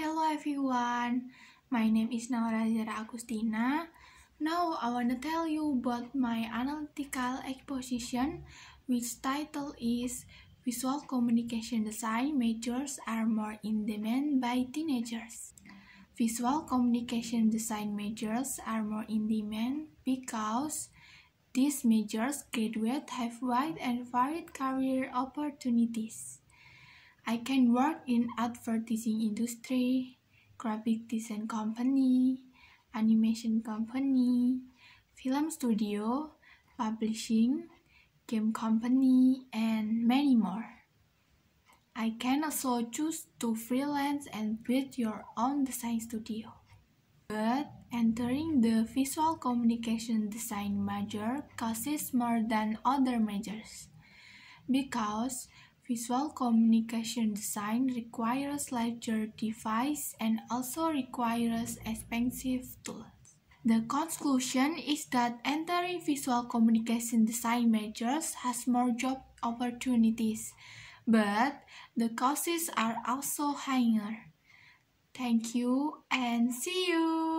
Hello everyone, my name is Naura Zira Agustina. Now I want to tell you about my analytical exposition which title is Visual Communication Design Majors are more in demand by teenagers. Visual communication design majors are more in demand because these majors graduates have wide and varied career opportunities. I can work in advertising industry, graphic design company, animation company, film studio, publishing, game company, and many more. I can also choose to freelance and build your own design studio. But entering the visual communication design major costs more than other majors because Visual communication design requires larger devices and also requires expensive tools. The conclusion is that entering visual communication design majors has more job opportunities, but the costs are also higher. Thank you and see you!